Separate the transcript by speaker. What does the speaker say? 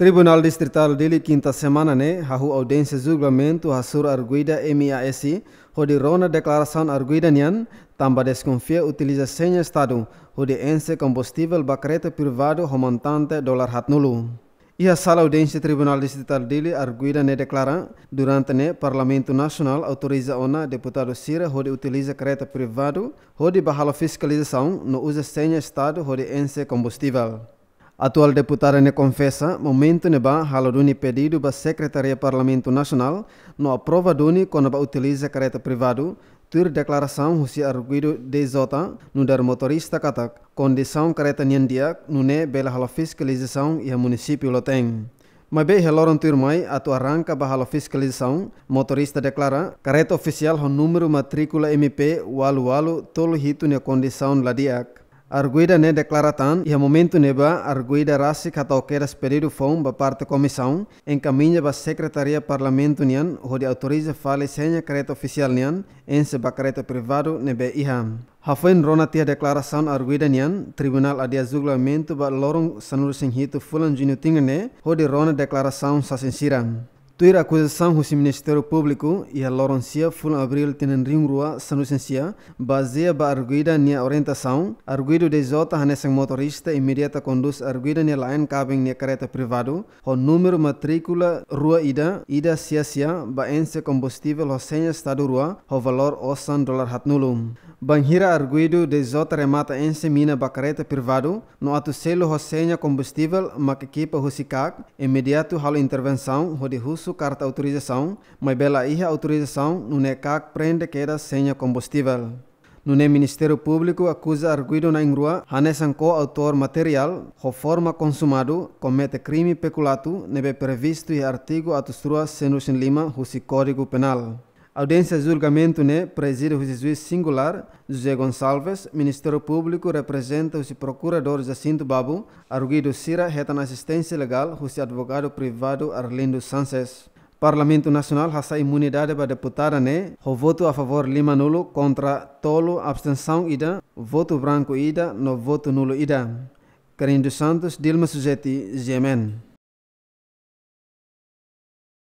Speaker 1: Tribunal Distrital Dili quinta semana né, hahu audiência julgamento sur arguida MASI, onde rona declaração arguida nian, tamba desconfia senha estado, onde ense combustível bacreta privado romantante dólar hat E a sala audiência Tribunal Distrital Dili arguida ne declara, durante ne Parlamento Nacional autoriza ona deputado Cira hodi utiliza creta privado, hodi bahala fiscalização no usa senha estado hodi ense combustível. Atual deputada ne confessa, momento ne ba haloduni pedido ba Secretaria Parlamento Nacional no aprova duni quando ba utiliza careta privado tur declaração husi arguido de zota no dar motorista katak condição careta niandia no ne bela halo fiscalização e a município lo tem. Mas bem, reloram turmai, atu arranca barra fiscalização, motorista declara, careta oficial o número matrícula MP, walu walu, tolo hito na condição ladiak. Arguida ne declaratan e a momento neba arguida rasi kata okera esperiru fom ba parte komisão en caminha ba secretaria parlamento nian hodi autoriza fale senha kareta oficial nian en se ba kareta privado nebe iha. Hafen rona tia declaração arguida nian tribunal adia zuglamento ba lorong sanur singhitu fulan junio tingane hodi rona declaração sasensira. Tuir acusação do Ministério Público e a Laurencia Full Abril tenen ringrua sanusencia baseia ba arguida nia orientação, arguido de zota hanesang motorista imediata conduz arguida nia lain cabin nia careta privado, o número matrícula rua ida, ida sia sia ba ense combustível o senha estado rua, o valor osan dólar hatnulum. Banhira arguido de zota remata ense mina ba careta privado, no ato selo o senha combustível ma que equipa husi CAC, imediato halo intervenção o de anexo carta autorização, mas bela iha autorização no NECAC prende queda senha combustível. No ne Ministério Público acusa arguido na Ingrua Hanesanko autor material, ho forma consumado, comete crime peculato, neve previsto e artigo 105 Husi Código Penal. Audiência de julgamento, né, preside o juiz singular José Gonçalves, Ministério Público representa os procuradores Jacinto Babu, Arguido Cira, reta na assistência legal, o advogado privado Arlindo Sanches. Parlamento Nacional raça imunidade para deputada né? O voto a favor lima nulo, contra tolo, abstenção ida, voto branco ida, no voto nulo ida. Carindo Santos, Dilma Sujeti, GMN.